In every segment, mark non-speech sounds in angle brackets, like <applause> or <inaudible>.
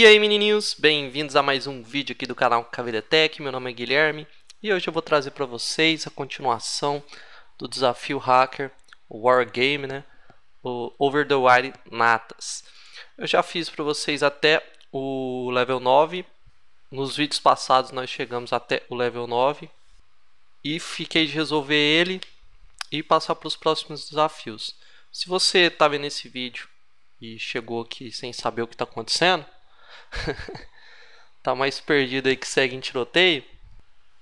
E aí menininhos, bem-vindos a mais um vídeo aqui do canal Caveira Tech, meu nome é Guilherme e hoje eu vou trazer para vocês a continuação do desafio hacker, War Wargame, né? O Over the Wire Natas. Eu já fiz para vocês até o level 9, nos vídeos passados nós chegamos até o level 9 e fiquei de resolver ele e passar para os próximos desafios. Se você está vendo esse vídeo e chegou aqui sem saber o que está acontecendo, <laughs> tá mais perdido aí que segue em tiroteio,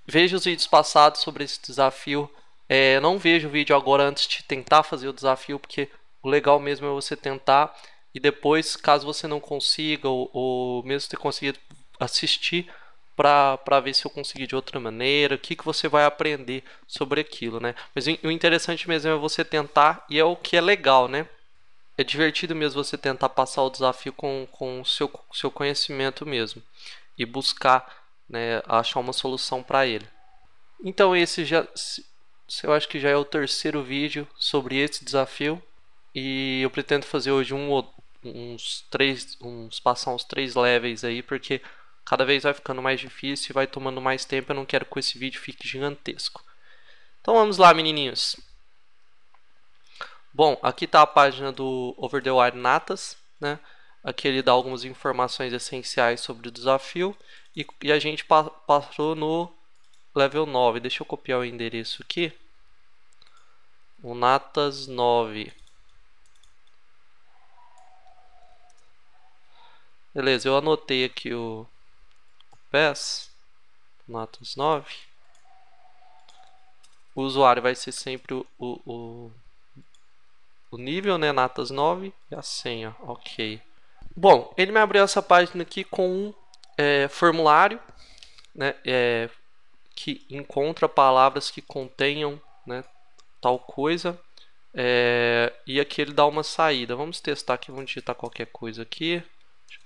veja os vídeos passados sobre esse desafio. É, não veja o vídeo agora antes de tentar fazer o desafio, porque o legal mesmo é você tentar e depois, caso você não consiga ou, ou mesmo ter conseguido assistir para ver se eu consegui de outra maneira, o que, que você vai aprender sobre aquilo, né? Mas o interessante mesmo é você tentar e é o que é legal, né? é divertido mesmo você tentar passar o desafio com, com o seu, seu conhecimento mesmo e buscar né, achar uma solução para ele. Então esse já eu acho que já é o terceiro vídeo sobre esse desafio e eu pretendo fazer hoje um, uns três uns passar uns três levels aí porque cada vez vai ficando mais difícil e vai tomando mais tempo eu não quero que esse vídeo fique gigantesco então vamos lá menininhos Bom, aqui está a página do Over the Wire Natas, né? Aqui ele dá algumas informações essenciais sobre o desafio e, e a gente pa passou no level 9. Deixa eu copiar o endereço aqui. O Natas 9. Beleza, eu anotei aqui o, o PES, Natas 9. O usuário vai ser sempre o, o, o o nível, né? Natas 9 e a senha, ok. Bom, ele me abriu essa página aqui com um é, formulário, né? É, que encontra palavras que contenham, né? Tal coisa. É, e aqui ele dá uma saída. Vamos testar aqui, vamos digitar qualquer coisa aqui.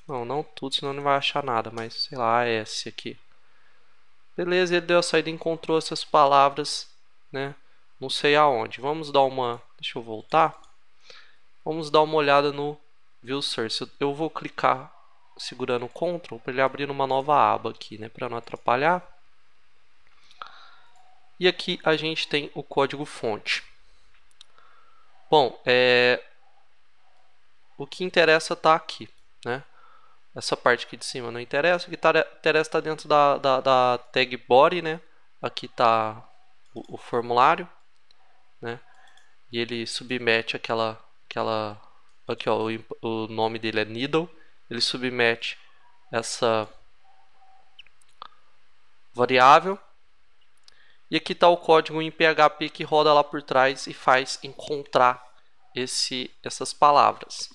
Não, não tudo, senão não vai achar nada, mas sei lá, S aqui. Beleza, ele deu a saída e encontrou essas palavras, né? Não sei aonde. Vamos dar uma... Deixa eu voltar. Vamos dar uma olhada no View Source. Eu vou clicar segurando o Ctrl para ele abrir uma nova aba aqui, né, para não atrapalhar. E aqui a gente tem o código fonte. Bom, é... o que interessa está aqui, né? Essa parte aqui de cima não interessa, o que interessa está dentro da, da, da, tag body, né? Aqui está o, o formulário, né? E ele submete aquela aquela aqui ó, o, o nome dele é Needle, ele submete essa variável e aqui está o código em PHP que roda lá por trás e faz encontrar esse, essas palavras.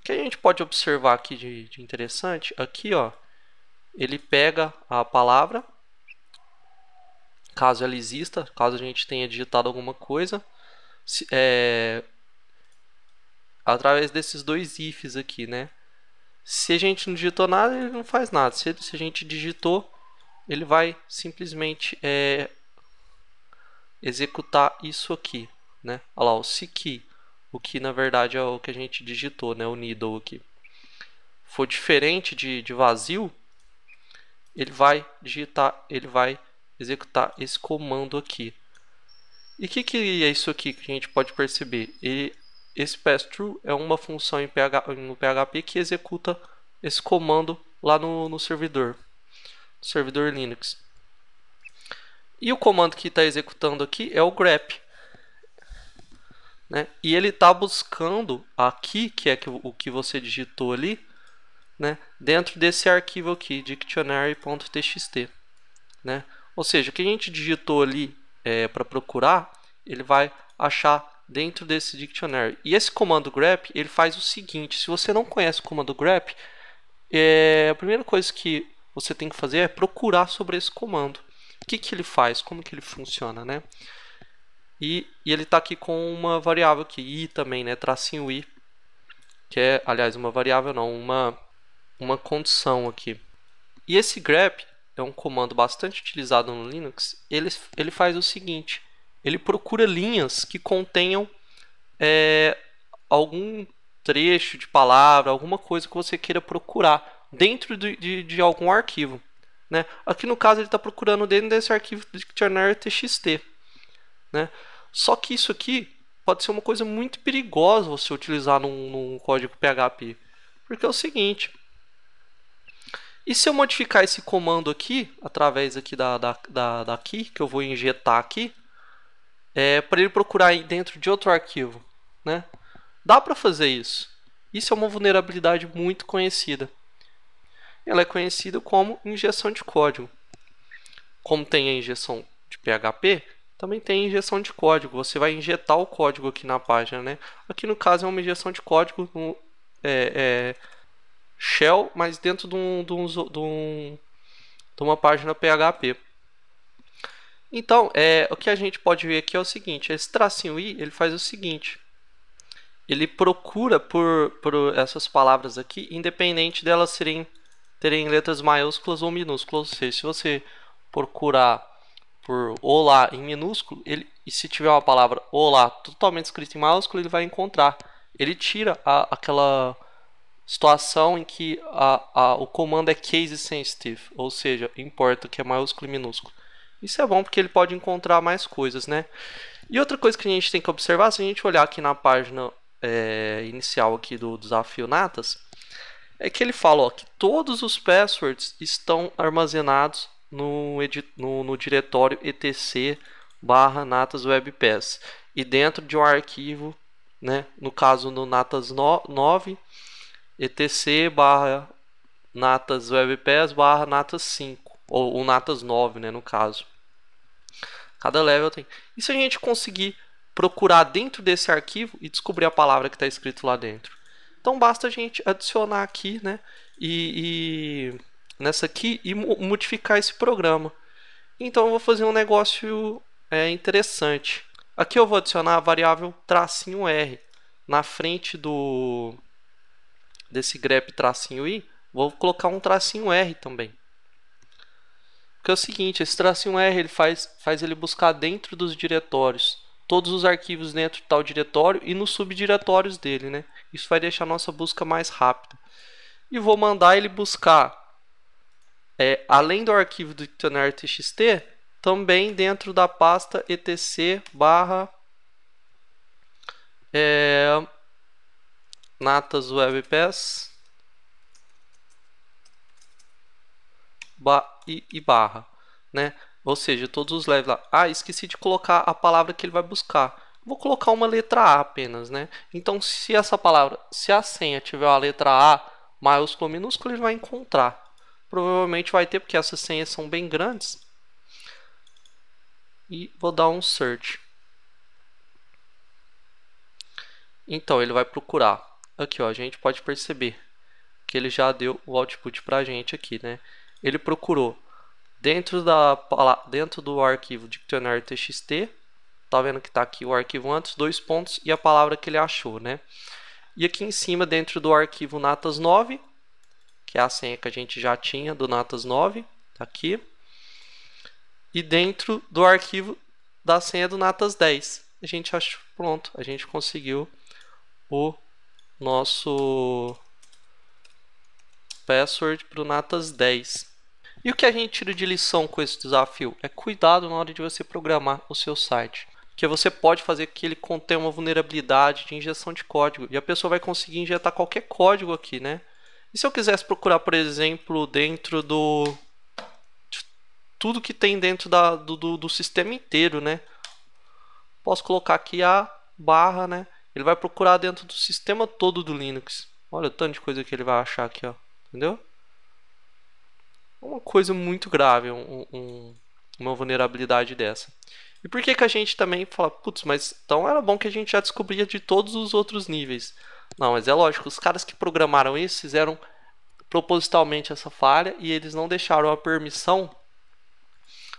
O que a gente pode observar aqui de, de interessante, aqui ó, ele pega a palavra, caso ela exista, caso a gente tenha digitado alguma coisa, se, é, através desses dois ifs aqui, né? Se a gente não digitou nada, ele não faz nada. Se, a gente digitou, ele vai simplesmente é, executar isso aqui, né? Olha lá, o sequi, o que na verdade é o que a gente digitou, né? O needle aqui. For diferente de, de vazio, ele vai digitar, ele vai executar esse comando aqui. E o que, que é isso aqui que a gente pode perceber? Ele esse pass-through é uma função em PH, no PHP que executa esse comando lá no, no servidor, servidor Linux. E o comando que está executando aqui é o grep. Né? E ele está buscando aqui, que é o que você digitou ali, né? dentro desse arquivo aqui, dictionary.txt. Né? Ou seja, o que a gente digitou ali é, para procurar, ele vai achar dentro desse dictionary. E esse comando grep ele faz o seguinte: se você não conhece o comando grep, é, a primeira coisa que você tem que fazer é procurar sobre esse comando. O que, que ele faz? Como que ele funciona, né? E, e ele está aqui com uma variável aqui, i também, né? Tracinho i, que é, aliás, uma variável não, uma, uma condição aqui. E esse grep é um comando bastante utilizado no Linux. Ele, ele faz o seguinte: ele procura linhas que contenham é, algum trecho de palavra, alguma coisa que você queira procurar dentro de, de, de algum arquivo. Né? Aqui no caso ele está procurando dentro desse arquivo Dictionary TXT. Né? Só que isso aqui pode ser uma coisa muito perigosa você utilizar num, num código PHP. Porque é o seguinte, e se eu modificar esse comando aqui, através aqui da, da, da, daqui, que eu vou injetar aqui, é, para ele procurar dentro de outro arquivo, né? Dá para fazer isso. Isso é uma vulnerabilidade muito conhecida. Ela é conhecida como injeção de código. Como tem a injeção de PHP, também tem a injeção de código. Você vai injetar o código aqui na página, né? Aqui no caso é uma injeção de código no, é, é, shell, mas dentro de, um, de, um, de, um, de uma página PHP. Então, é, o que a gente pode ver aqui é o seguinte, esse tracinho i, ele faz o seguinte, ele procura por, por essas palavras aqui, independente delas serem, terem letras maiúsculas ou minúsculas, ou seja, se você procurar por olá em minúsculo, ele, e se tiver uma palavra olá totalmente escrita em maiúsculo, ele vai encontrar. Ele tira a, aquela situação em que a, a, o comando é case sensitive, ou seja, importa que é maiúsculo e minúsculo. Isso é bom porque ele pode encontrar mais coisas, né? E outra coisa que a gente tem que observar, se a gente olhar aqui na página é, inicial aqui do desafio Natas, é que ele fala ó, que todos os passwords estão armazenados no, no, no diretório etc barra natas webpass e dentro de um arquivo, né, no caso no natas 9 etc barra natas webpass barra natas 5 ou o natas 9, né, no caso. Cada level tem. E se a gente conseguir procurar dentro desse arquivo e descobrir a palavra que está escrito lá dentro? Então basta a gente adicionar aqui, né? E, e nessa aqui e modificar esse programa. Então eu vou fazer um negócio é, interessante. Aqui eu vou adicionar a variável tracinho r na frente do desse grep tracinho i. Vou colocar um tracinho r também. Que é o seguinte, esse tracinho R ele faz, faz ele buscar dentro dos diretórios todos os arquivos dentro de tal diretório e nos subdiretórios dele, né? Isso vai deixar a nossa busca mais rápida. E vou mandar ele buscar, é, além do arquivo do dicionário txt, também dentro da pasta etc barra é, natas webpass e, e barra, né? Ou seja, todos os levels lá. Ah, esqueci de colocar a palavra que ele vai buscar. Vou colocar uma letra A apenas, né? Então, se essa palavra, se a senha tiver a letra A, maiúsculo ou minúsculo, ele vai encontrar. Provavelmente vai ter, porque essas senhas são bem grandes. E vou dar um search. Então, ele vai procurar. Aqui, ó, a gente pode perceber que ele já deu o output para a gente aqui, né? ele procurou dentro, da, dentro do arquivo dicionário txt, tá vendo que está aqui o arquivo antes, dois pontos e a palavra que ele achou, né? E aqui em cima, dentro do arquivo natas9, que é a senha que a gente já tinha do natas9, tá aqui. E dentro do arquivo da senha do natas10, a gente achou, pronto, a gente conseguiu o nosso password para o natas10. E o que a gente tira de lição com esse desafio? É cuidado na hora de você programar o seu site. Porque você pode fazer que ele contenha uma vulnerabilidade de injeção de código. E a pessoa vai conseguir injetar qualquer código aqui, né? E se eu quisesse procurar, por exemplo, dentro do. Tudo que tem dentro da, do, do, do sistema inteiro, né? Posso colocar aqui a barra, né? Ele vai procurar dentro do sistema todo do Linux. Olha o tanto de coisa que ele vai achar aqui, ó. Entendeu? uma coisa muito grave, um, um, uma vulnerabilidade dessa. E por que, que a gente também fala, putz, mas então era bom que a gente já descobria de todos os outros níveis. Não, mas é lógico, os caras que programaram isso fizeram propositalmente essa falha e eles não deixaram a permissão.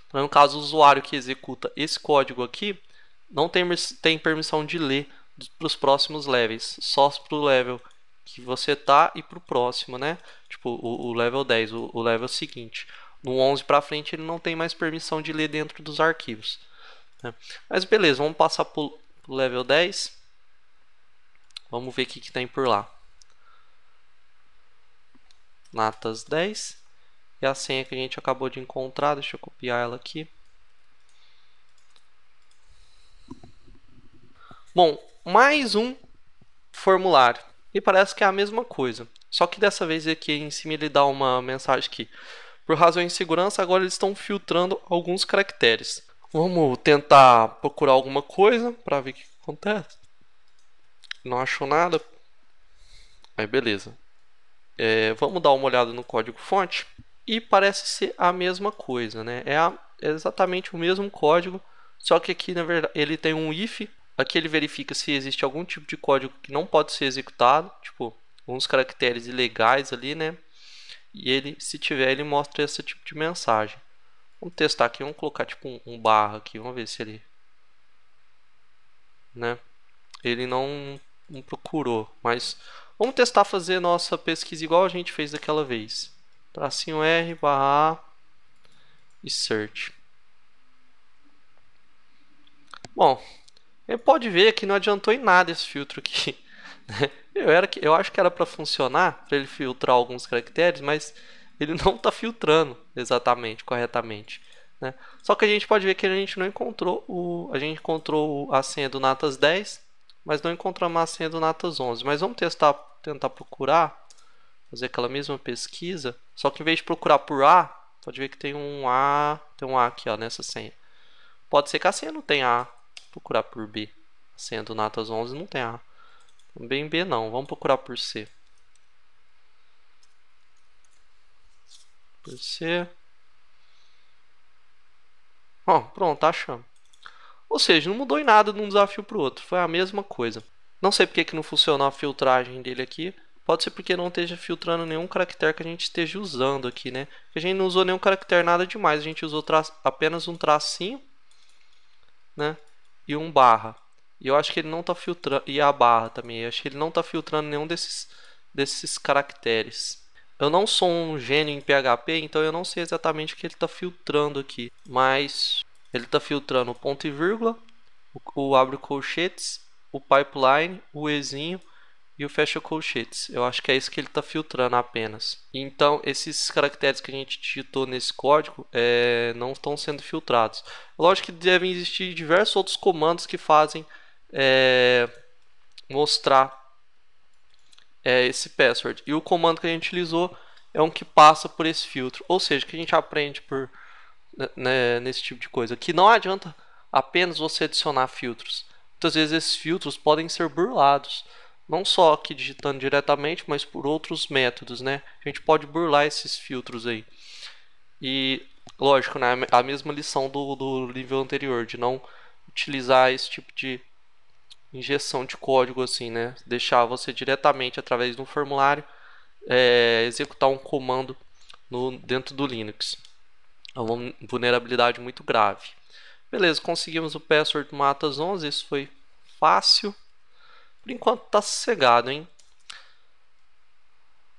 Então, no caso, o usuário que executa esse código aqui não tem, tem permissão de ler para os próximos levels, só para o level que você tá e pro próximo, né? Tipo, o, o level 10, o, o, level seguinte. No 11 para frente ele não tem mais permissão de ler dentro dos arquivos. Né? Mas beleza, vamos passar pro, pro level 10. Vamos ver o que, que tem por lá. Natas 10. E a senha que a gente acabou de encontrar, deixa eu copiar ela aqui. Bom, mais um formulário. E parece que é a mesma coisa. Só que dessa vez aqui é em cima ele dá uma mensagem que, por razões de segurança, agora eles estão filtrando alguns caracteres. Vamos tentar procurar alguma coisa para ver o que acontece. Não achou nada. Aí beleza. É, vamos dar uma olhada no código fonte. E parece ser a mesma coisa, né? É, a, é exatamente o mesmo código, só que aqui na verdade ele tem um if Aqui ele verifica se existe algum tipo de código que não pode ser executado, tipo, alguns caracteres ilegais ali, né? E ele, se tiver, ele mostra esse tipo de mensagem. Vamos testar aqui, vamos colocar tipo um, barra aqui, vamos ver se ele... Né? Ele não, não procurou, mas vamos testar fazer nossa pesquisa igual a gente fez daquela vez. Tracinho R, barra A e search. Bom, ele pode ver que não adiantou em nada esse filtro aqui. <laughs> Né? Eu, era, eu acho que era para funcionar, para ele filtrar alguns caracteres, mas ele não está filtrando exatamente, corretamente. Né? Só que a gente pode ver que a gente não encontrou o, a gente encontrou a senha do Natas 10, mas não encontramos a senha do Natas 11. Mas vamos testar, tentar procurar, fazer aquela mesma pesquisa, só que em vez de procurar por A, pode ver que tem um A, tem um A aqui ó, nessa senha. Pode ser que a senha não tenha A, procurar por B. A senha do Natas 11 não tem A. Bem B não, vamos procurar por C. Por C. Ó, pronto, achamos. Ou seja, não mudou em nada de um desafio para o outro, foi a mesma coisa. Não sei porque que não funcionou a filtragem dele aqui. Pode ser porque não esteja filtrando nenhum caractere que a gente esteja usando aqui, né? A gente não usou nenhum caractere nada demais, a gente usou apenas um tracinho, né? e um barra. E eu acho que ele não tá filtrando. E a barra também. Eu acho que ele não tá filtrando nenhum desses, desses caracteres. Eu não sou um gênio em PHP, então eu não sei exatamente o que ele está filtrando aqui. Mas ele está filtrando o ponto e vírgula, o, o abre colchetes, o pipeline, o ezinho e o fecha colchetes. Eu acho que é isso que ele está filtrando apenas. Então, esses caracteres que a gente digitou nesse código é, não estão sendo filtrados. Lógico que devem existir diversos outros comandos que fazem é, mostrar é, esse password. E o comando que a gente utilizou é um que passa por esse filtro. Ou seja, que a gente aprende por né, né nesse tipo de coisa. Que não adianta apenas você adicionar filtros. Muitas vezes esses filtros podem ser burlados não só aqui digitando diretamente, mas por outros métodos, né? A gente pode burlar esses filtros aí. E, lógico, né, a mesma lição do, do nível anterior, de não utilizar esse tipo de injeção de código assim, né? Deixar você diretamente através de um formulário é, executar um comando no, dentro do Linux. É uma vulnerabilidade muito grave. Beleza, conseguimos o password matas 11, isso foi fácil. Por enquanto tá sossegado, hein?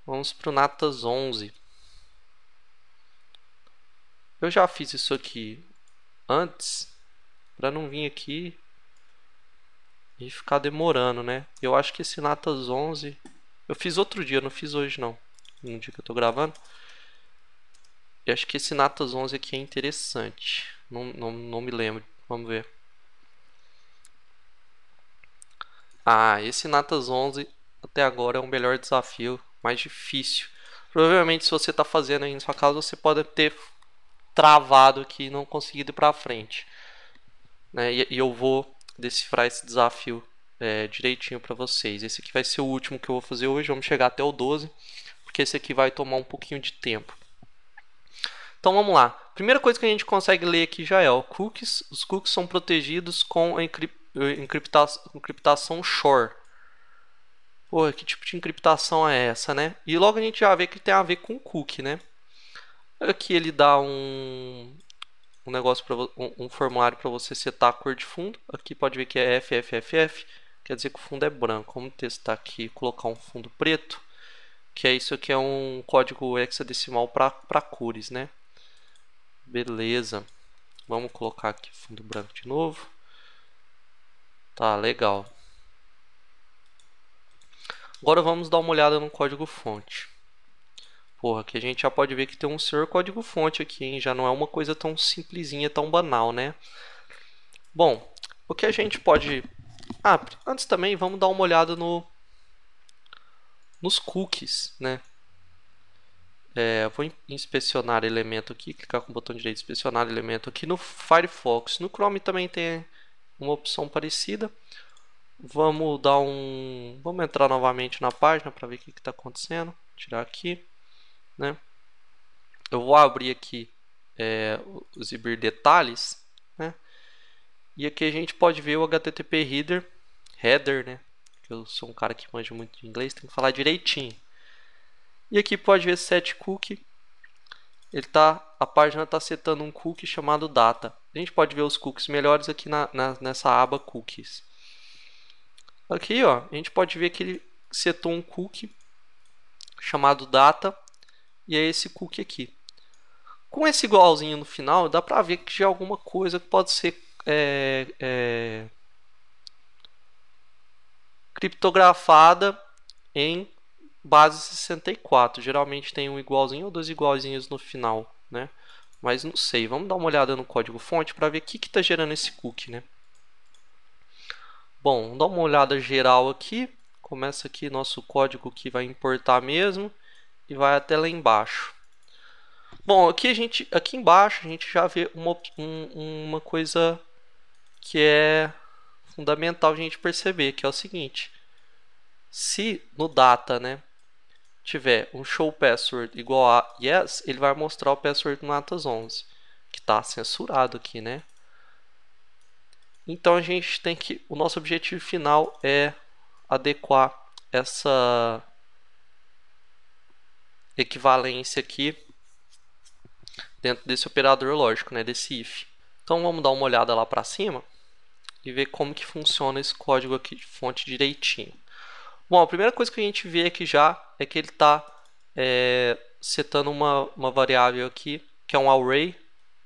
Vamos pro Natas 11. Eu já fiz isso aqui antes, para não vir aqui e ficar demorando, né? Eu acho que esse Natas 11... Eu fiz outro dia, não fiz hoje não. Um dia que eu tô gravando. E acho que esse Natas 11 aqui é interessante. Não, não, não me lembro. Vamos ver. Ah, esse Natas 11 até agora é o melhor desafio, mais difícil. Provavelmente se você está fazendo aí na sua casa, você pode ter travado aqui e não conseguido ir para frente. Né? E, e, eu vou decifrar esse desafio é, direitinho para vocês. Esse aqui vai ser o último que eu vou fazer hoje, vamos chegar até o 12, porque esse aqui vai tomar um pouquinho de tempo. Então vamos lá. Primeira coisa que a gente consegue ler aqui já é o cookies. Os cookies são protegidos com a encriptação encriptação, encriptação Shore. Porra, que tipo de encriptação é essa, né? E logo a gente já vê que tem a ver com o cookie, né? Aqui ele dá um, um negócio para um, um, formulário para você setar a cor de fundo. Aqui pode ver que é FFFF, quer dizer que o fundo é branco. Vamos testar aqui e colocar um fundo preto, que é isso aqui é um código hexadecimal para cores, né? Beleza. Vamos colocar aqui fundo branco de novo. Tá, legal. Agora vamos dar uma olhada no código fonte. Porra, aqui a gente já pode ver que tem um senhor código fonte aqui, hein? Já não é uma coisa tão simplesinha, tão banal, né? Bom, o que a gente pode... Ah, antes também vamos dar uma olhada no... nos cookies, né? É, vou inspecionar elemento aqui, clicar com o botão direito, inspecionar elemento aqui no Firefox. No Chrome também tem uma opção parecida. Vamos dar um, vamos entrar novamente na página para ver o que está acontecendo. Tirar aqui, né? Eu vou abrir aqui é, o exibir Detalhes, né? E aqui a gente pode ver o HTTP Header, header, né? Eu sou um cara que manja muito de inglês, tem que falar direitinho. E aqui pode ver set cookie ele tá, a página está setando um cookie chamado data. A gente pode ver os cookies melhores aqui na, na, nessa aba cookies. Aqui, ó, a gente pode ver que ele setou um cookie chamado data e é esse cookie aqui. Com esse igualzinho no final, dá para ver que já é alguma coisa que pode ser é, é, criptografada em base 64. Geralmente tem um igualzinho ou dois igualzinhos no final, né? Mas não sei, vamos dar uma olhada no código fonte para ver o que está gerando esse cookie, né? Bom, dá uma olhada geral aqui. Começa aqui nosso código que vai importar mesmo e vai até lá embaixo. Bom, aqui, a gente, aqui embaixo a gente já vê uma, um, uma coisa que é fundamental a gente perceber, que é o seguinte. Se no data, né, tiver um show password igual a yes, ele vai mostrar o password no Atas 11, que está censurado aqui, né? Então a gente tem que, o nosso objetivo final é adequar essa equivalência aqui dentro desse operador lógico, né, desse if. Então vamos dar uma olhada lá para cima e ver como que funciona esse código aqui de fonte direitinho. Bom, a primeira coisa que a gente vê aqui já é que ele está é, setando uma, uma variável aqui, que é um array,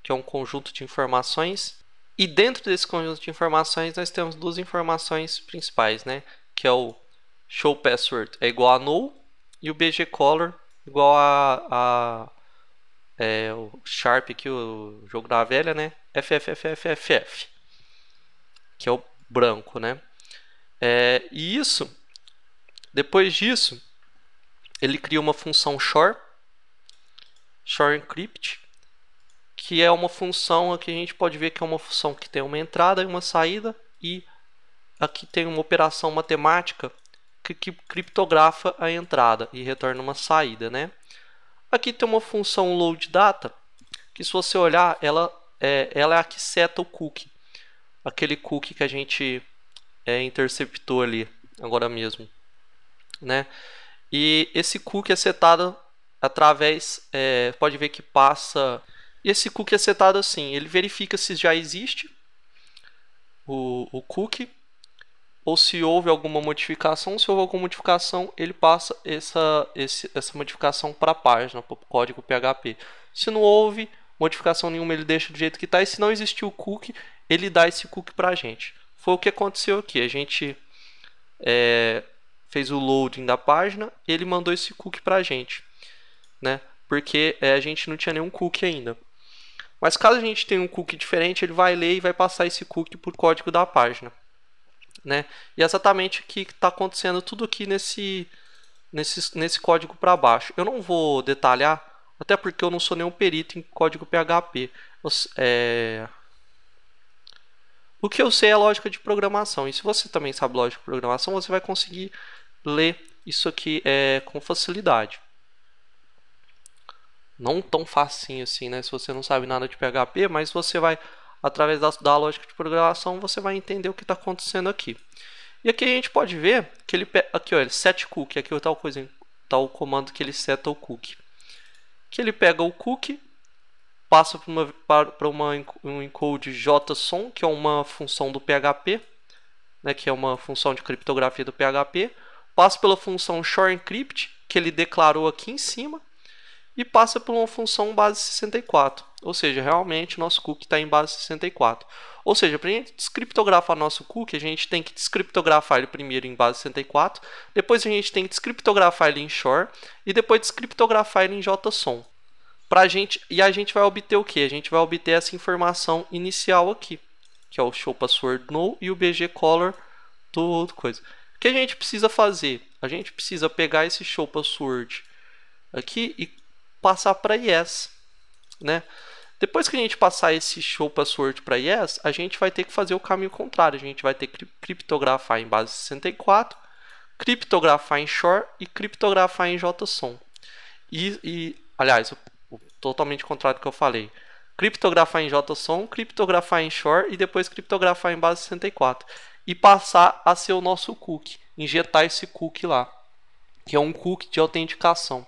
que é um conjunto de informações. E dentro desse conjunto de informações, nós temos duas informações principais, né? Que é o show password é igual a null e o bgcolor igual a, a é, o sharp que o jogo da velha, né? FFFFFF, que é o branco, né? É, e isso, depois disso, ele cria uma função short shore encrypt, que é uma função que a gente pode ver que é uma função que tem uma entrada e uma saída e aqui tem uma operação matemática que, que criptografa a entrada e retorna uma saída, né? Aqui tem uma função load data que se você olhar ela é, ela é a que seta o cookie, aquele cookie que a gente é, interceptou ali agora mesmo, né? E esse cookie é setado através, é, pode ver que passa. Esse cookie é setado assim, ele verifica se já existe o, o cookie ou se houve alguma modificação. Se houve alguma modificação, ele passa essa, esse, essa modificação para a página, para o código PHP. Se não houve modificação nenhuma, ele deixa do jeito que está. E se não existir o cookie, ele dá esse cookie para a gente. Foi o que aconteceu aqui. A gente é, fez o loading da página e ele mandou esse cookie para a gente, né? Porque é, a gente não tinha nenhum cookie ainda. Mas caso a gente tenha um cookie diferente, ele vai ler e vai passar esse cookie por código da página, né? E é exatamente o que está acontecendo tudo aqui nesse nesse, nesse código para baixo. Eu não vou detalhar, até porque eu não sou nenhum perito em código PHP. É... O que eu sei é lógica de programação. E se você também sabe lógica de programação, você vai conseguir ler isso aqui é, com facilidade. Não tão facinho assim, né? Se você não sabe nada de PHP, mas você vai, através da, da lógica de programação, você vai entender o que está acontecendo aqui. E aqui a gente pode ver que ele aqui, olha, ele set cookie, aqui é tal coisa, tal comando que ele seta o cookie. Que ele pega o cookie, passa para uma para uma um encode json, que é uma função do PHP, né, que é uma função de criptografia do PHP, passa pela função short encrypt, que ele declarou aqui em cima, e passa por uma função base 64. Ou seja, realmente nosso cookie está em base 64. Ou seja, para a gente descriptografar nosso cookie, a gente tem que descriptografar ele primeiro em base 64, depois a gente tem que descriptografar ele em short e depois descriptografar ele em JSON. Pra gente, e a gente vai obter o que? A gente vai obter essa informação inicial aqui, que é o show password no e o bg color do coisa que a gente precisa fazer? A gente precisa pegar esse show password aqui e passar para yes, né? Depois que a gente passar esse show password para yes, a gente vai ter que fazer o caminho contrário. A gente vai ter que criptografar em base 64, criptografar em short e criptografar em JSON. E, e aliás, o, o, totalmente contrário do que eu falei. Criptografar em JSON, criptografar em short e depois criptografar em base 64 e passar a ser o nosso cookie, injetar esse cookie lá, que é um cookie de autenticação.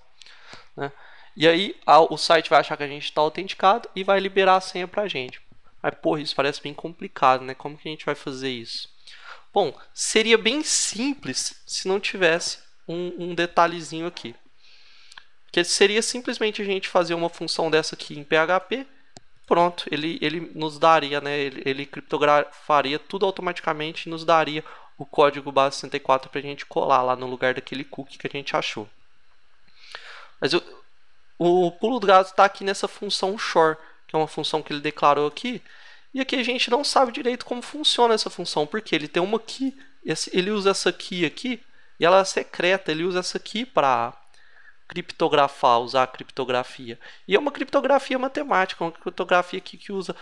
Né? E aí a, o site vai achar que a gente está autenticado e vai liberar a senha para a gente. Mas, porra, isso parece bem complicado, né? Como que a gente vai fazer isso? Bom, seria bem simples se não tivesse um, um detalhezinho aqui. Que seria simplesmente a gente fazer uma função dessa aqui em PHP pronto, ele, ele nos daria, né? Ele, ele criptografaria tudo automaticamente e nos daria o código base 64 para a gente colar lá no lugar daquele cookie que a gente achou. Mas o o pulo do gato está aqui nessa função short, que é uma função que ele declarou aqui. E aqui a gente não sabe direito como funciona essa função, porque ele tem uma key, ele usa essa key aqui, e ela é secreta, ele usa essa key para criptografar, usar a criptografia. E é uma criptografia matemática, uma criptografia que, que usa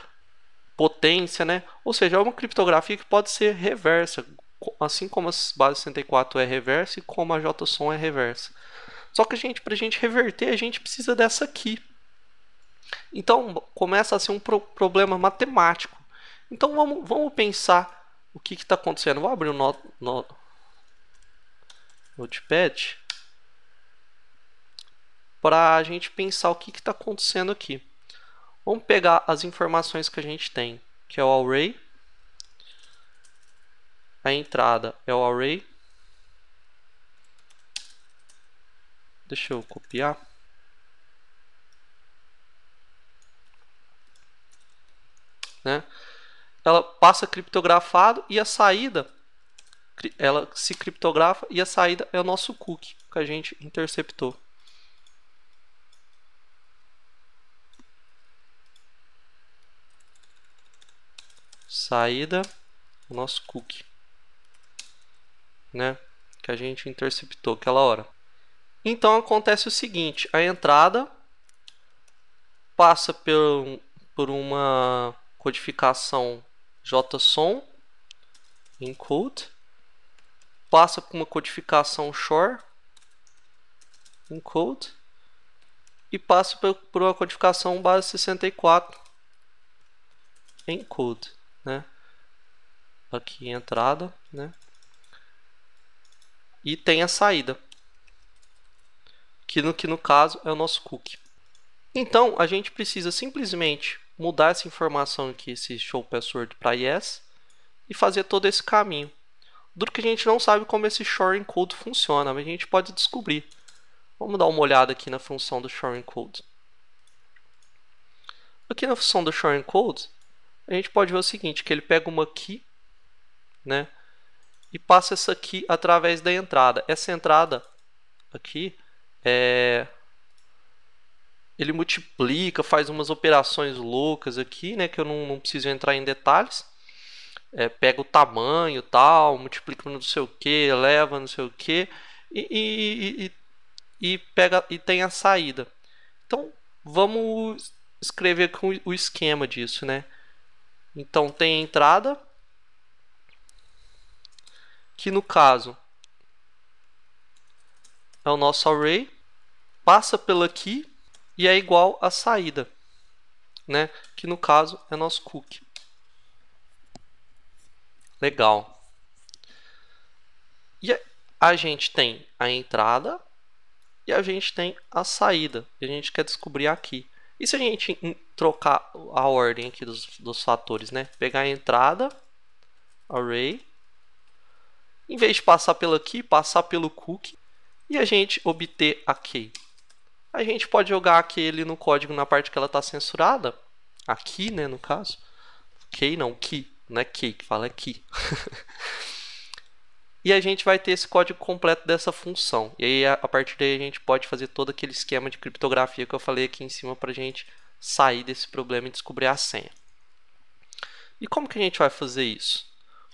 potência, né? Ou seja, é uma criptografia que pode ser reversa, assim como a base 64 é reversa e como a JSON é reversa. Só que a gente, para a gente reverter, a gente precisa dessa aqui. Então começa a ser um pro problema matemático. Então vamos, vamos pensar o que está acontecendo. Vou abrir o no, no, Notepad para a gente pensar o que está acontecendo aqui. Vamos pegar as informações que a gente tem, que é o array. A entrada é o array. Deixa eu copiar. Né? Ela passa criptografado e a saída ela se criptografa e a saída é o nosso cookie que a gente interceptou. saída o nosso cookie, né? Que a gente interceptou aquela hora. Então acontece o seguinte: a entrada passa por, por uma codificação JSON encode, passa por uma codificação shore encode e passa por, por uma codificação base 64 encode né? Aqui entrada, né? E tem a saída, que no, que no caso é o nosso cookie. Então, a gente precisa simplesmente mudar essa informação aqui, esse show password para yes, e fazer todo esse caminho. Duro que a gente não sabe como esse short encode funciona, mas a gente pode descobrir. Vamos dar uma olhada aqui na função do short encode. Aqui na função do short encode a gente pode ver o seguinte, que ele pega uma key, né? E passa essa key através da entrada. Essa entrada aqui, é... ele multiplica, faz umas operações loucas aqui, né? Que eu não, não preciso entrar em detalhes. É, pega o tamanho tal, multiplica não sei o que, leva não sei o que, e, e, e, e, pega, e tem a saída. Então, vamos escrever com o esquema disso, né? Então tem a entrada, que no caso é o nosso array, passa pela key e é igual à saída, né? que no caso é nosso cookie. Legal. E a gente tem a entrada e a gente tem a saída, a gente quer descobrir aqui. E se a gente trocar a ordem aqui dos, dos fatores, né? Pegar a entrada, array, em vez de passar pelo key, passar pelo cookie e a gente obter a key. A gente pode jogar a key ali no código na parte que ela está censurada, aqui, né, no caso. Key não, key, não é key que fala, é key. <laughs> E a gente vai ter esse código completo dessa função. E aí, a partir daí, a gente pode fazer todo aquele esquema de criptografia que eu falei aqui em cima para a gente sair desse problema e descobrir a senha. E como que a gente vai fazer isso?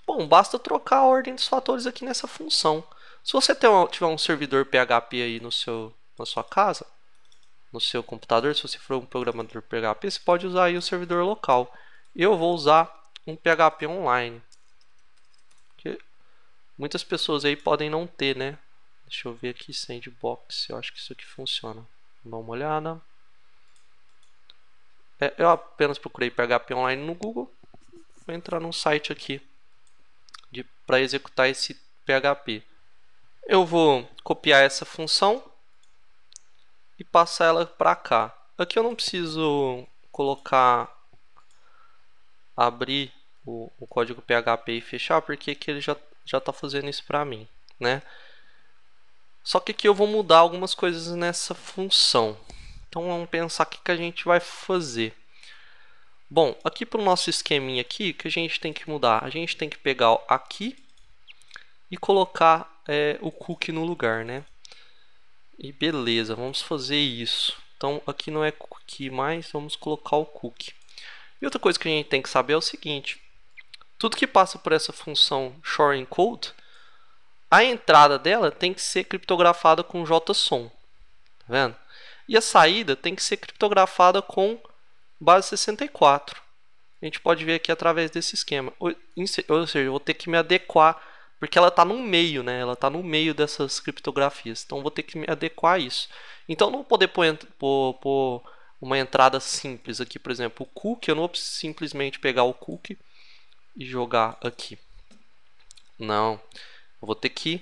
Bom, basta trocar a ordem dos fatores aqui nessa função. Se você tiver um servidor PHP aí no seu, na sua casa, no seu computador, se você for um programador PHP, você pode usar aí o servidor local. Eu vou usar um PHP online. Que muitas pessoas aí podem não ter, né? Deixa eu ver aqui, sandbox, eu acho que isso aqui funciona. Vamos dar uma olhada. É, eu apenas procurei PHP Online no Google. Vou entrar num site aqui para executar esse PHP. Eu vou copiar essa função e passar ela para cá. Aqui eu não preciso colocar abrir o, o, código PHP e fechar, porque que ele já já está fazendo isso para mim, né? Só que aqui eu vou mudar algumas coisas nessa função. Então vamos pensar o que, que a gente vai fazer. Bom, aqui para o nosso esqueminha aqui, que a gente tem que mudar? A gente tem que pegar aqui e colocar é, o cookie no lugar, né? E beleza, vamos fazer isso. Então aqui não é cookie mais, vamos colocar o cookie. E outra coisa que a gente tem que saber é o seguinte. Tudo que passa por essa função short encode, a entrada dela tem que ser criptografada com JSON. Tá vendo? E a saída tem que ser criptografada com base 64. A gente pode ver aqui através desse esquema. Ou, ou seja, eu vou ter que me adequar, porque ela está no meio, né? Ela está no meio dessas criptografias. Então vou ter que me adequar a isso. Então não vou poder pôr, pôr, pôr uma entrada simples aqui, por exemplo, o cookie. Eu não vou simplesmente pegar o cookie e jogar aqui. Não. Eu vou ter que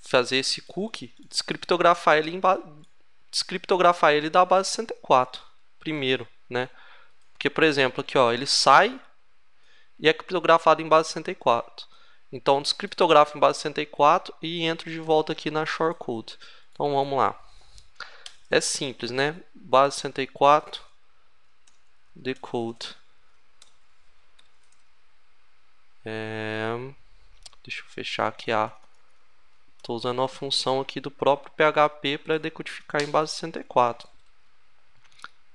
fazer esse cookie, descriptografar ele em descriptografar ele da base 64 primeiro, né? Porque, por exemplo, aqui ó, ele sai e é criptografado em base 64. Então, descriptografo em base 64 e entro de volta aqui na shortcode. Então, vamos lá. É simples, né? Base 64, decode. É... Deixa eu fechar aqui a estou usando uma função aqui do próprio PHP para decodificar em base 64.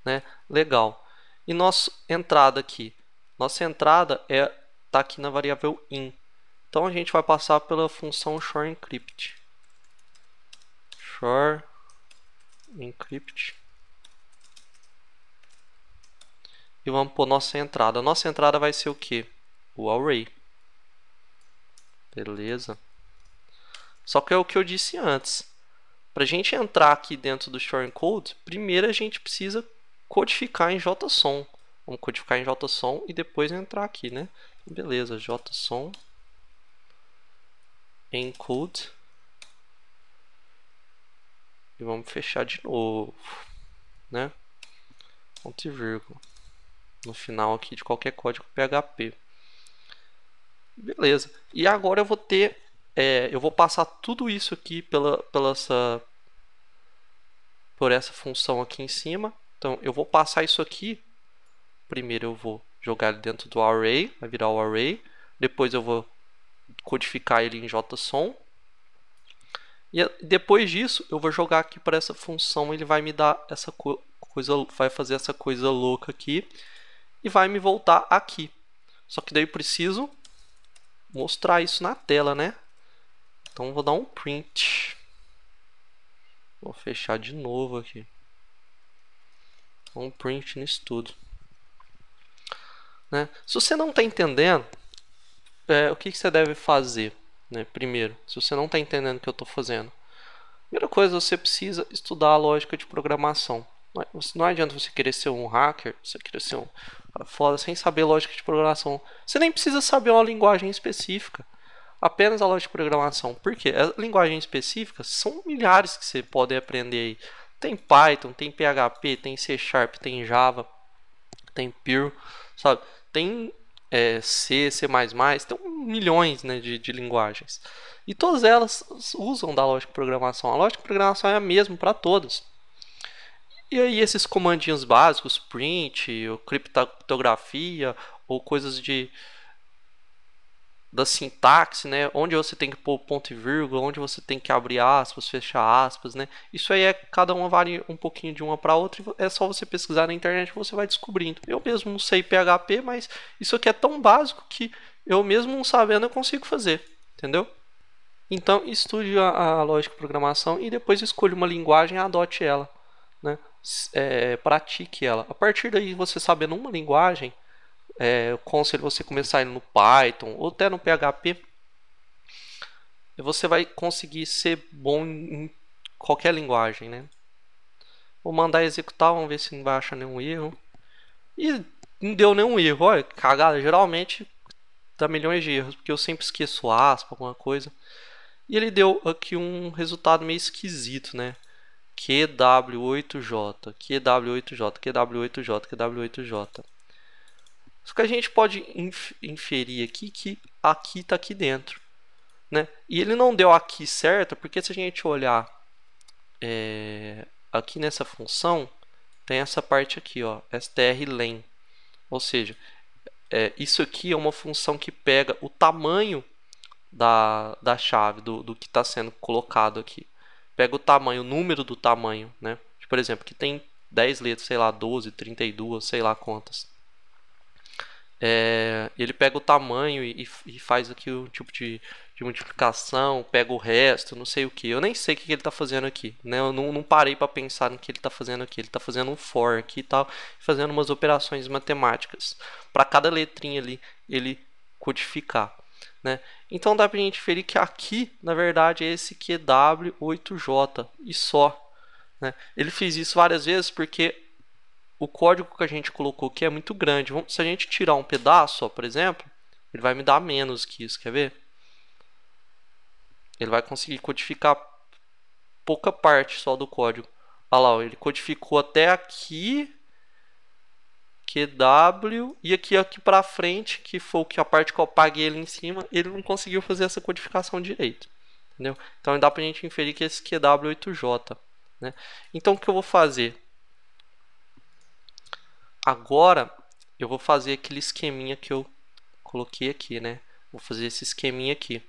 Né? Legal. E nossa entrada aqui? Nossa entrada é tá aqui na variável in. Então a gente vai passar pela função shore encrypt. Shore encrypt. E vamos por nossa entrada. Nossa entrada vai ser o que? O array. Beleza. Só que é o que eu disse antes. Para a gente entrar aqui dentro do short Code, primeiro a gente precisa codificar em JSON. Vamos codificar em JSON e depois entrar aqui, né? Beleza, JSON encode e vamos fechar de novo, né? Ponto e vírgula no final aqui de qualquer código PHP. Beleza. E agora eu vou ter é, eu vou passar tudo isso aqui pela, pela essa, por essa função aqui em cima. Então eu vou passar isso aqui. Primeiro eu vou jogar ele dentro do array, vai virar o array. Depois eu vou codificar ele em JSON. E depois disso eu vou jogar aqui para essa função, ele vai me dar essa co coisa, vai fazer essa coisa louca aqui e vai me voltar aqui. Só que daí eu preciso mostrar isso na tela, né? Então vou dar um print. Vou fechar de novo aqui. Um print nisso tudo. Né? Se você não está entendendo, é, o que, que, você deve fazer? Né? Primeiro, se você não está entendendo o que eu estou fazendo. Primeira coisa, você precisa estudar a lógica de programação. Não é, adianta você querer ser um hacker, você querer ser um foda sem saber lógica de programação. Você nem precisa saber uma linguagem específica apenas a lógica de programação. Por quê? A linguagem específica são milhares que você pode aprender aí. Tem Python, tem PHP, tem C Sharp, tem Java, tem Perl, sabe? Tem é, C, C++, tem milhões né, de, de linguagens. E todas elas usam da lógica de programação. A lógica de programação é a mesma para todas. E aí esses comandinhos básicos, print, ou criptografia, ou coisas de da sintaxe, né? Onde você tem que pôr ponto e vírgula, onde você tem que abrir aspas, fechar aspas, né? Isso aí é cada uma vale um pouquinho de uma para outra, é só você pesquisar na internet, você vai descobrindo. Eu mesmo não sei PHP, mas isso aqui é tão básico que eu mesmo não sabendo eu consigo fazer, entendeu? Então, estude a, a lógica de programação e depois escolha uma linguagem e adote ela, né? É, pratique ela. A partir daí, você sabendo uma linguagem, é, eu você começar no Python ou até no PHP. você vai conseguir ser bom em qualquer linguagem, né? Vou mandar executar, vamos ver se não vai achar nenhum erro. E não deu nenhum erro, olha, cagada. Geralmente dá milhões de erros, porque eu sempre esqueço aspa, alguma coisa. E ele deu aqui um resultado meio esquisito, né? QW8J, QW8J, QW8J, QW8J. Só que a gente pode inferir aqui que aqui está aqui dentro. Né? E ele não deu aqui certo, porque se a gente olhar é, aqui nessa função, tem essa parte aqui, ó, strlen. Ou seja, é, isso aqui é uma função que pega o tamanho da, da chave, do, do que está sendo colocado aqui. Pega o tamanho, o número do tamanho, né? Por exemplo, que tem 10 letras, sei lá, 12, 32, sei lá quantas. É, ele pega o tamanho e, e, faz aqui um tipo de, de multiplicação, pega o resto, não sei o que. Eu nem sei o que ele está fazendo aqui, né? Eu não, não parei para pensar no que ele está fazendo aqui. Ele está fazendo um for aqui e tal, fazendo umas operações matemáticas para cada letrinha ali ele codificar, né? Então dá para a gente ferir que aqui, na verdade, é esse QW8J e só. Né? Ele fez isso várias vezes porque o código que a gente colocou aqui é muito grande. Vamos, se a gente tirar um pedaço, ó, por exemplo, ele vai me dar menos que isso, quer ver? Ele vai conseguir codificar pouca parte só do código. Olha lá, ó, ele codificou até aqui, QW, e aqui, aqui para frente, que foi a parte que eu apaguei ali em cima, ele não conseguiu fazer essa codificação direito. Entendeu? Então dá para a gente inferir que esse QW 8J. Né? Então o que eu vou fazer? Agora eu vou fazer aquele esqueminha que eu coloquei aqui, né? Vou fazer esse esqueminha aqui.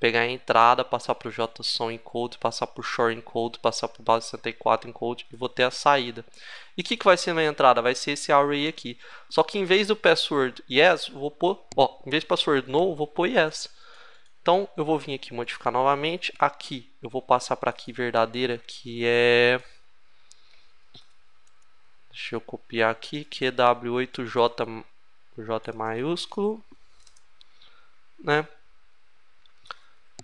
Pegar a entrada, passar para o JSON encode, passar para o Shore encode, passar para o base 64 encode e vou ter a saída. E o que, que vai ser na entrada? Vai ser esse array aqui. Só que em vez do password yes, vou pôr, ó, em vez do password no, vou pôr yes. Então eu vou vir aqui modificar novamente. Aqui eu vou passar para aqui verdadeira, que é Deixa eu copiar aqui, QW8J, é J é maiúsculo, né?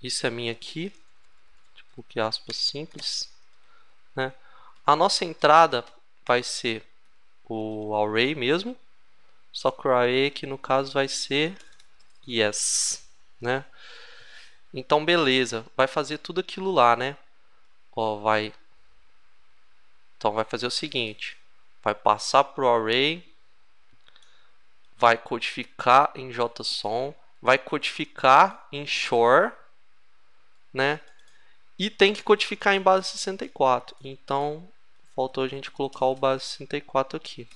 Isso é minha aqui, tipo que aspas simples, né? A nossa entrada vai ser o array mesmo, só que o array que no caso vai ser yes, né? Então beleza, vai fazer tudo aquilo lá, né? Ó, vai. Então vai fazer o seguinte vai passar para o array, vai codificar em JSON, vai codificar em shore, né? E tem que codificar em base 64. Então, faltou a gente colocar o base 64 aqui.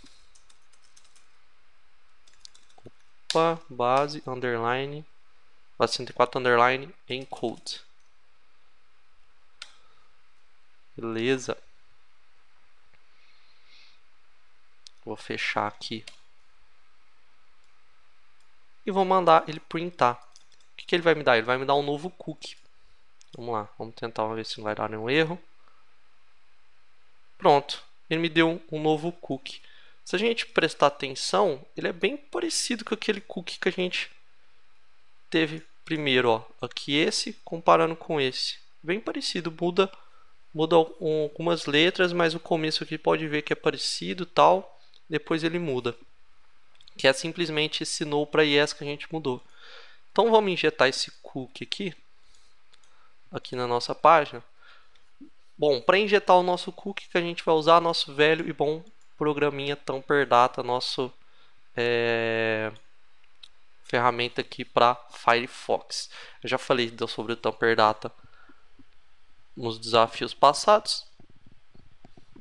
Opa, base, underline, base 64, underline, encode. Beleza, Vou fechar aqui. E vou mandar ele printar. O que, que ele vai me dar? Ele vai me dar um novo cookie. Vamos lá, vamos tentar ver se não vai dar nenhum erro. Pronto, ele me deu um novo cookie. Se a gente prestar atenção, ele é bem parecido com aquele cookie que a gente teve primeiro, ó. Aqui esse, comparando com esse. Bem parecido, muda, muda algumas letras, mas o começo aqui pode ver que é parecido tal depois ele muda. Que é simplesmente esse no para yes que a gente mudou. Então vamos injetar esse cookie aqui, aqui na nossa página. Bom, para injetar o nosso cookie que a gente vai usar nosso velho e bom programinha tamper data, nosso é, ferramenta aqui para Firefox. Eu já falei sobre o tamper data nos desafios passados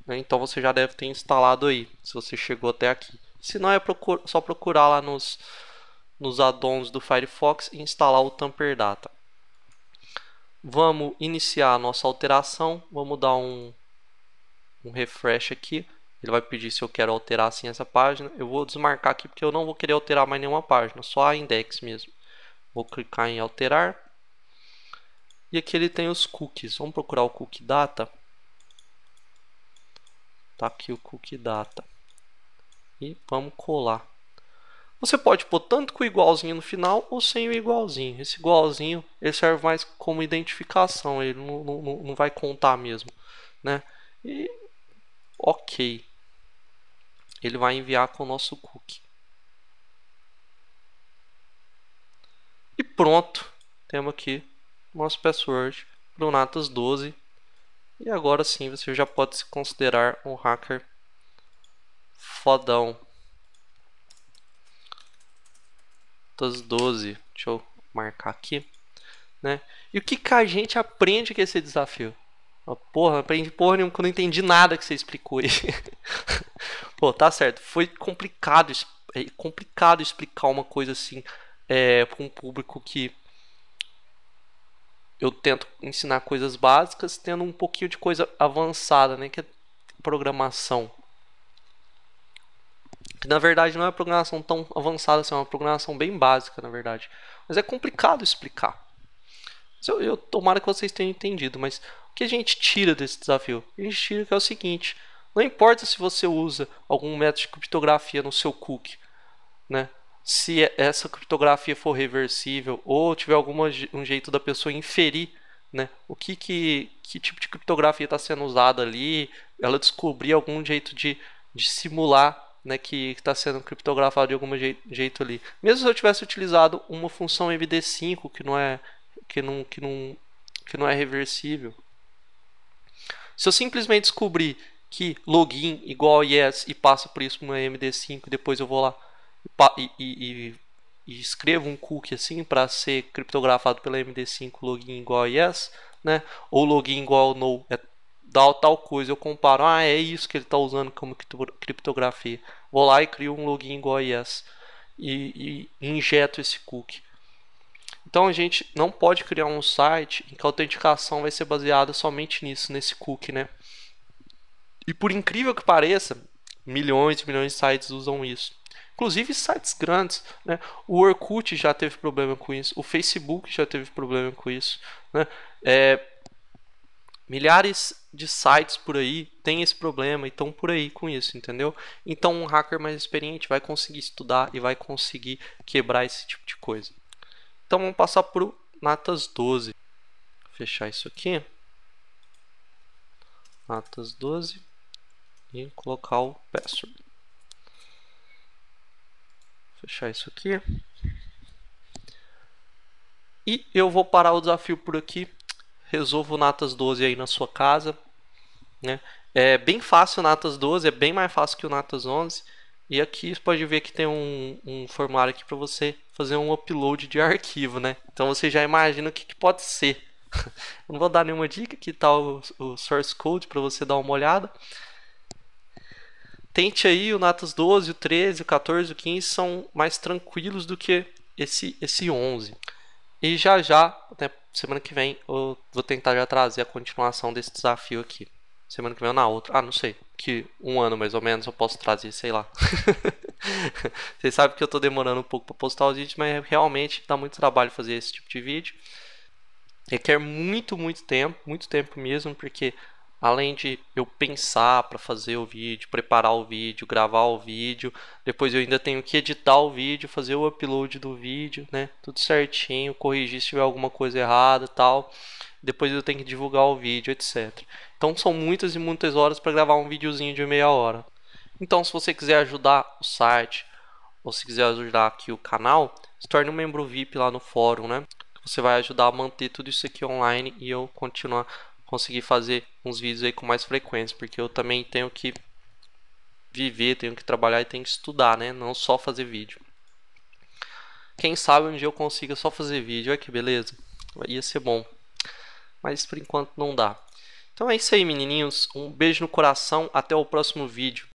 né? Então você já deve ter instalado aí, se você chegou até aqui. Se não, é procura, só procurar lá nos, nos addons do Firefox e instalar o Tamper Data. Vamos iniciar a nossa alteração, vamos dar um, um refresh aqui. Ele vai pedir se eu quero alterar assim essa página. Eu vou desmarcar aqui porque eu não vou querer alterar mais nenhuma página, só a index mesmo. Vou clicar em alterar. E aqui ele tem os cookies. Vamos procurar o cookie data. Tá aqui o cookie data. E vamos colar. Você pode pôr tanto com o igualzinho no final ou sem o igualzinho. Esse igualzinho ele serve mais como identificação, ele não, não, não vai contar mesmo. Né? E ok. Ele vai enviar com o nosso cookie. E pronto, temos aqui nosso password Brunatas12 e agora sim você já pode se considerar um hacker fodão. Das 12, deixa eu marcar aqui. Né? E o que, que a gente aprende com esse desafio? Oh, porra, aprendi porra nenhuma que eu não entendi nada que você explicou aí. <laughs> Pô, tá certo. Foi complicado, é complicado explicar uma coisa assim é, para um público que eu tento ensinar coisas básicas, tendo um pouquinho de coisa avançada, né, que é programação. Que na verdade não é uma programação tão avançada, assim, é uma programação bem básica, na verdade. Mas é complicado explicar. Eu, eu tomara que vocês tenham entendido, mas o que a gente tira desse desafio? A gente tira que é o seguinte: não importa se você usa algum método de criptografia no seu cookie, né? se essa criptografia for reversível ou tiver algum um jeito da pessoa inferir né, o que, que, que tipo de criptografia está sendo usada ali, ela descobrir algum jeito de, de simular né, que está sendo criptografado de algum jeito ali. Mesmo se eu tivesse utilizado uma função MD5 que não é que não, que não, que não é reversível. Se eu simplesmente descobrir que login igual yes e passo por isso uma MD5, depois eu vou lá e, e, e escrevo um cookie assim para ser criptografado pela MD5 login igual a yes, né? Ou login igual no é tal, tal coisa, eu comparo, ah, é isso que ele está usando como criptografia. Vou lá e crio um login igual a yes e, e injeto esse cookie. Então a gente não pode criar um site em que a autenticação vai ser baseada somente nisso, nesse cookie, né? E por incrível que pareça, milhões e milhões de sites usam isso inclusive sites grandes. Né? O Orkut já teve problema com isso, o Facebook já teve problema com isso. Né? É, milhares de sites por aí têm esse problema e estão por aí com isso, entendeu? Então um hacker mais experiente vai conseguir estudar e vai conseguir quebrar esse tipo de coisa. Então vamos passar para o Natas 12. fechar isso aqui. Natas 12 e colocar o password. Fechar isso aqui. E eu vou parar o desafio por aqui. Resolvo o Natas 12 aí na sua casa. Né? É bem fácil o Natas 12, é bem mais fácil que o Natas 11. E aqui você pode ver que tem um, um formulário aqui para você fazer um upload de arquivo, né? Então você já imagina o que, que pode ser. <laughs> não vou dar nenhuma dica, que tal tá o, o source code para você dar uma olhada tente aí o Natas 12, o 13, o 14, o 15 são mais tranquilos do que esse esse 11. E já já, né, semana que vem, eu vou tentar já trazer a continuação desse desafio aqui. Semana que vem ou na outra, ah, não sei, que um ano mais ou menos eu posso trazer, sei lá. <laughs> Vocês sabem que eu tô demorando um pouco para postar os vídeos, mas realmente dá muito trabalho fazer esse tipo de vídeo requer muito, muito tempo, muito tempo mesmo, porque Além de eu pensar para fazer o vídeo, preparar o vídeo, gravar o vídeo, depois eu ainda tenho que editar o vídeo, fazer o upload do vídeo, né? Tudo certinho, corrigir se tiver alguma coisa errada, tal. Depois eu tenho que divulgar o vídeo, etc. Então são muitas e muitas horas para gravar um videozinho de meia hora. Então, se você quiser ajudar o site ou se quiser ajudar aqui o canal, se torne um membro VIP lá no fórum, né? Você vai ajudar a manter tudo isso aqui online e eu continuar conseguir fazer uns vídeos aí com mais frequência, porque eu também tenho que viver, tenho que trabalhar e tenho que estudar, né? Não só fazer vídeo. Quem sabe um dia eu consiga só fazer vídeo, olha que beleza. Ia ser bom. Mas por enquanto não dá. Então é isso aí, menininhos. Um beijo no coração, até o próximo vídeo.